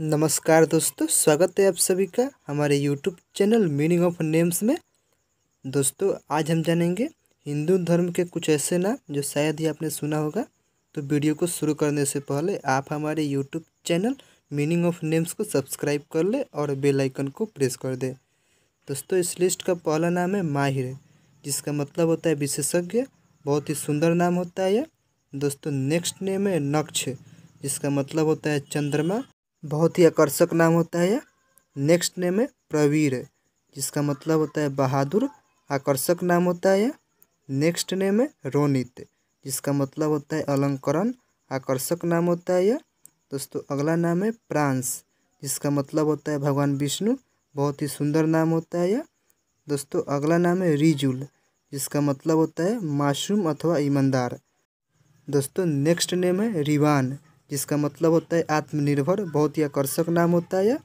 नमस्कार दोस्तों स्वागत है आप सभी का हमारे YouTube channel meaning of names में दोस्तों आज हम जानेंगे हिंदू धर्म के कुछ ऐसे नाम जो शायद ही आपने सुना होगा तो वीडियो को शुरू करने से पहले आप हमारे YouTube channel meaning of names को सब्सक्राइब कर ले और बेल आइकन को प्रेस कर दे दोस्तों इस लिस्ट का पहला नाम है माहिर जिसका मतलब होता है विशेषज्ञ बहुत ही सुंदर नाम होता है यह दोस्तों नेक्स्ट नेम है नक्श जिसका मतलब होता है चंद्रमा बहुत ही आकर्षक नाम होता है यह नेक्स्ट नेम है प्रवीर जिसका मतलब होता है बहादुर आकर्षक नाम होता है यह नेक्स्ट नेम है रोनित जिसका मतलब होता है अलंकरण आकर्षक नाम होता है यह दोस्तों अगला नाम है प्रांस जिसका मतलब होता है भगवान विष्णु बहुत ही सुंदर नाम होता है यह दोस्तों अगला नाम है रिजुल जिसका मतलब होता है मासूम अथवा ईमानदार दोस्तों नेक्स्ट नेम है रिवान जिसका मतलब होता है आत्मनिर्भर बहुत ही आकर्षक नाम होता है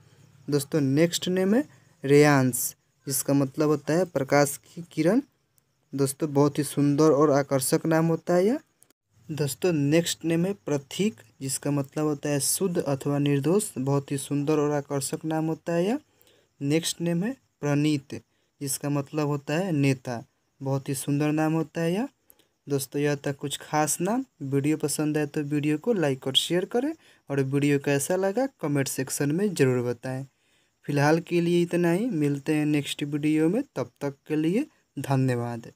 दोस्तों नेक्स्ट नेम है रेयांश जिसका मतलब होता है प्रकाश की किरण दोस्तों बहुत ही सुंदर और आकर्षक नाम होता है यह दोस्तों नेक्स्ट नेम है प्रतीक जिसका मतलब होता है शुद्ध अथवा निर्दोष बहुत ही सुंदर और आकर्षक नाम होता है यह नेक्स्ट नेम है प्रणीत जिसका मतलब होता है नेता बहुत ही सुंदर नाम होता है यह दोस्तों यह था कुछ खास नाम वीडियो पसंद आए तो वीडियो को लाइक और शेयर करें और वीडियो कैसा लगा कमेंट सेक्शन में ज़रूर बताएं फिलहाल के लिए इतना ही मिलते हैं नेक्स्ट वीडियो में तब तक के लिए धन्यवाद